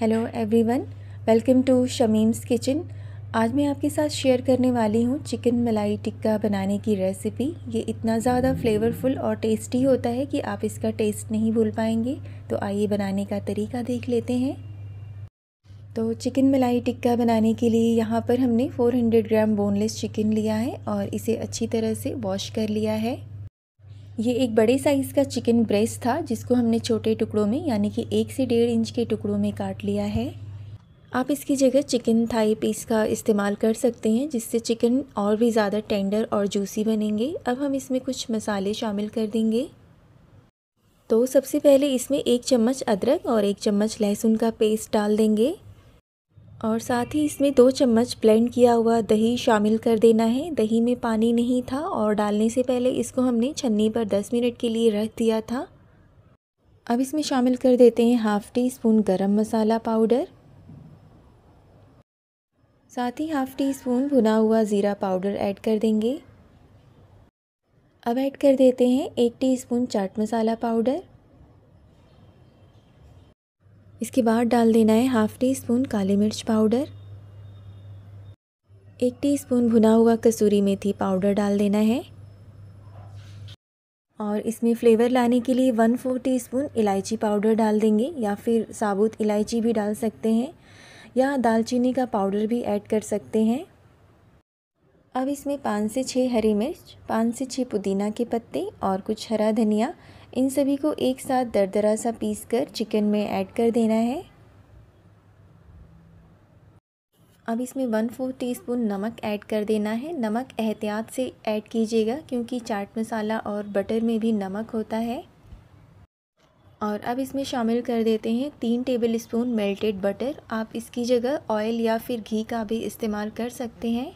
hello everyone welcome to Shamim's kitchen आज मैं आपके साथ शेयर करने वाली हूँ चिकन मलाई टिक्का बनाने की रेसिपी ये इतना ज़्यादा फ्लेवरफुल और टेस्टी होता है कि आप इसका टेस्ट नहीं भूल पाएंगे तो आइए बनाने का तरीका देख लेते हैं तो चिकन मलाई टिक्का बनाने के लिए यहाँ पर हमने 400 ग्राम बोनलेस चिकन लिया है और इसे अच्छी तरह से वॉश कर लिया है ये एक बड़े साइज़ का चिकन ब्रेस्ट था जिसको हमने छोटे टुकड़ों में यानी कि एक से डेढ़ इंच के टुकड़ों में काट लिया है आप इसकी जगह चिकन थाई पीस का इस्तेमाल कर सकते हैं जिससे चिकन और भी ज़्यादा टेंडर और जूसी बनेंगे अब हम इसमें कुछ मसाले शामिल कर देंगे तो सबसे पहले इसमें एक चम्मच अदरक और एक चम्मच लहसुन का पेस्ट डाल देंगे और साथ ही इसमें दो चम्मच ब्लेंड किया हुआ दही शामिल कर देना है दही में पानी नहीं था और डालने से पहले इसको हमने छन्नी पर 10 मिनट के लिए रख दिया था अब इसमें शामिल कर देते हैं हाफ़ टी स्पून गरम मसाला पाउडर साथ ही हाफ़ टी स्पून भुना हुआ ज़ीरा पाउडर ऐड कर देंगे अब ऐड कर देते हैं एक टीस्पून चाट मसाला पाउडर इसके बाद डाल देना है हाफ़ टी स्पून काली मिर्च पाउडर एक टी स्पून भुना हुआ कसूरी मेथी पाउडर डाल देना है और इसमें फ्लेवर लाने के लिए वन फोर टी स्पून इलायची पाउडर डाल देंगे या फिर साबुत इलायची भी डाल सकते हैं या दालचीनी का पाउडर भी ऐड कर सकते हैं अब इसमें पाँच से छः हरी मिर्च पाँच से छः पुदीना के पत्ते और कुछ हरा धनिया इन सभी को एक साथ दरदरा सा पीस कर चिकन में ऐड कर देना है अब इसमें वन फोर टी स्पून नमक ऐड कर देना है नमक एहतियात से ऐड कीजिएगा क्योंकि चाट मसाला और बटर में भी नमक होता है और अब इसमें शामिल कर देते हैं तीन टेबल स्पून मेल्टेड बटर आप इसकी जगह ऑयल या फिर घी का भी इस्तेमाल कर सकते हैं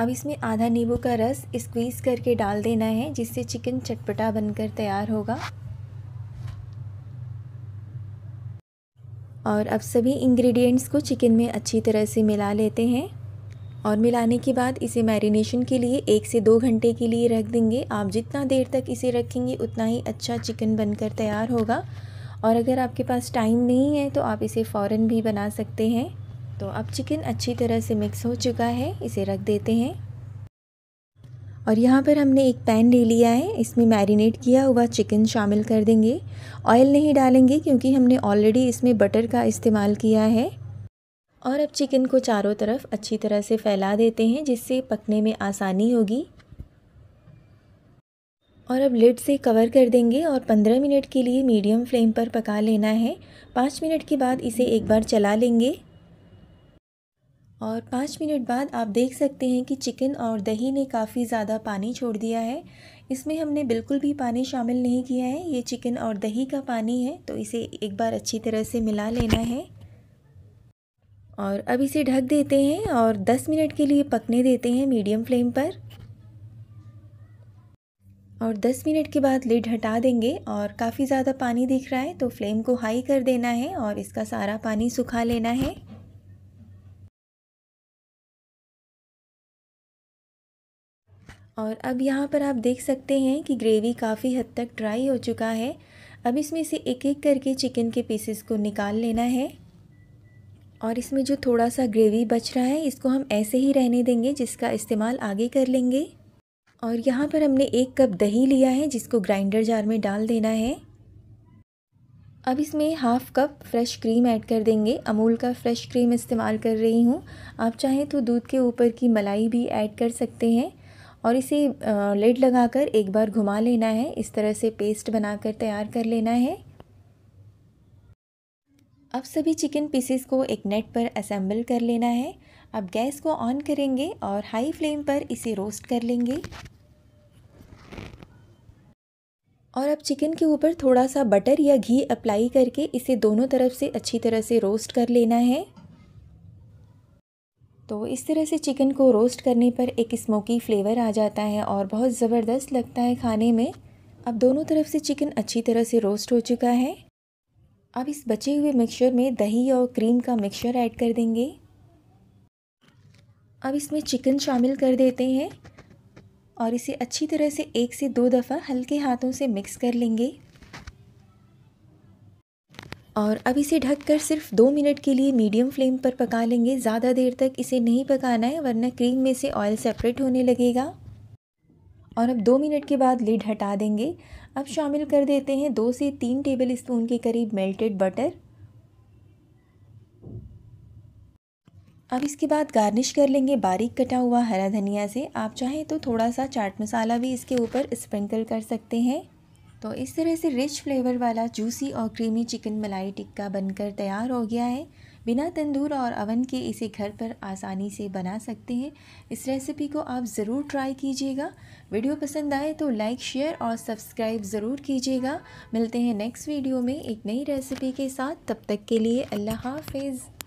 अब इसमें आधा नींबू का रस स्क्वीज़ करके डाल देना है जिससे चिकन चटपटा बनकर तैयार होगा और अब सभी इंग्रेडिएंट्स को चिकन में अच्छी तरह से मिला लेते हैं और मिलाने के बाद इसे मैरिनेशन के लिए एक से दो घंटे के लिए रख देंगे आप जितना देर तक इसे रखेंगे उतना ही अच्छा चिकन बनकर तैयार होगा और अगर आपके पास टाइम नहीं है तो आप इसे फ़ौरन भी बना सकते हैं तो अब चिकन अच्छी तरह से मिक्स हो चुका है इसे रख देते हैं और यहाँ पर हमने एक पैन ले लिया है इसमें मैरिनेट किया हुआ चिकन शामिल कर देंगे ऑयल नहीं डालेंगे क्योंकि हमने ऑलरेडी इसमें बटर का इस्तेमाल किया है और अब चिकन को चारों तरफ अच्छी तरह से फैला देते हैं जिससे पकने में आसानी होगी और अब लिड से कवर कर देंगे और 15 मिनट के लिए मीडियम फ्लेम पर पका लेना है 5 मिनट के बाद इसे एक बार चला लेंगे और पाँच मिनट बाद आप देख सकते हैं कि चिकन और दही ने काफ़ी ज़्यादा पानी छोड़ दिया है इसमें हमने बिल्कुल भी पानी शामिल नहीं किया है ये चिकन और दही का पानी है तो इसे एक बार अच्छी तरह से मिला लेना है और अब इसे ढक देते हैं और 10 मिनट के लिए पकने देते हैं मीडियम फ्लेम पर और 10 मिनट के बाद लिड हटा देंगे और काफ़ी ज़्यादा पानी दिख रहा है तो फ्लेम को हाई कर देना है और इसका सारा पानी सुखा लेना है और अब यहाँ पर आप देख सकते हैं कि ग्रेवी काफ़ी हद तक ड्राई हो चुका है अब इसमें से एक एक करके चिकन के पीसेस को निकाल लेना है और इसमें जो थोड़ा सा ग्रेवी बच रहा है इसको हम ऐसे ही रहने देंगे जिसका इस्तेमाल आगे कर लेंगे और यहाँ पर हमने एक कप दही लिया है जिसको ग्राइंडर जार में डाल देना है अब इसमें half cup fresh cream add कर देंगे अमूल का फ्रेश क्रीम इस्तेमाल कर रही हूँ आप चाहें तो दूध के ऊपर की मलाई भी ऐड कर सकते हैं और इसे लेड लगाकर एक बार घुमा लेना है इस तरह से पेस्ट बनाकर तैयार कर लेना है अब सभी चिकन पीसेस को एक नेट पर असेंबल कर लेना है अब गैस को ऑन करेंगे और हाई फ्लेम पर इसे रोस्ट कर लेंगे और अब चिकन के ऊपर थोड़ा सा बटर या घी अप्लाई करके इसे दोनों तरफ से अच्छी तरह से रोस्ट कर लेना है तो इस तरह से चिकन को रोस्ट करने पर एक स्मोकी फ्लेवर आ जाता है और बहुत ज़बरदस्त लगता है खाने में अब दोनों तरफ से चिकन अच्छी तरह से रोस्ट हो चुका है अब इस बचे हुए मिक्सचर में दही और क्रीम का मिक्सचर ऐड कर देंगे अब इसमें चिकन शामिल कर देते हैं और इसे अच्छी तरह से एक से दो दफ़ा हल्के हाथों से मिक्स कर लेंगे और अब इसे ढककर सिर्फ दो मिनट के लिए मीडियम फ्लेम पर पका लेंगे ज़्यादा देर तक इसे नहीं पकाना है वरना क्रीम में से ऑयल सेपरेट होने लगेगा और अब दो मिनट के बाद लिड हटा देंगे अब शामिल कर देते हैं दो से तीन टेबल स्पून के करीब मेल्टेड बटर अब इसके बाद गार्निश कर लेंगे बारीक कटा हुआ हरा धनिया से आप चाहें तो थोड़ा सा चाट मसाला भी इसके ऊपर स्प्रिंकल कर सकते हैं तो इस तरह से रिच फ्लेवर वाला जूसी और क्रीमी चिकन मलाई टिक्का बनकर तैयार हो गया है बिना तंदूर और अवन के इसे घर पर आसानी से बना सकते हैं इस रेसिपी को आप ज़रूर ट्राई कीजिएगा वीडियो पसंद आए तो लाइक शेयर और सब्सक्राइब ज़रूर कीजिएगा मिलते हैं नेक्स्ट वीडियो में एक नई रेसिपी के साथ तब तक के लिए अल्लाह हाफिज़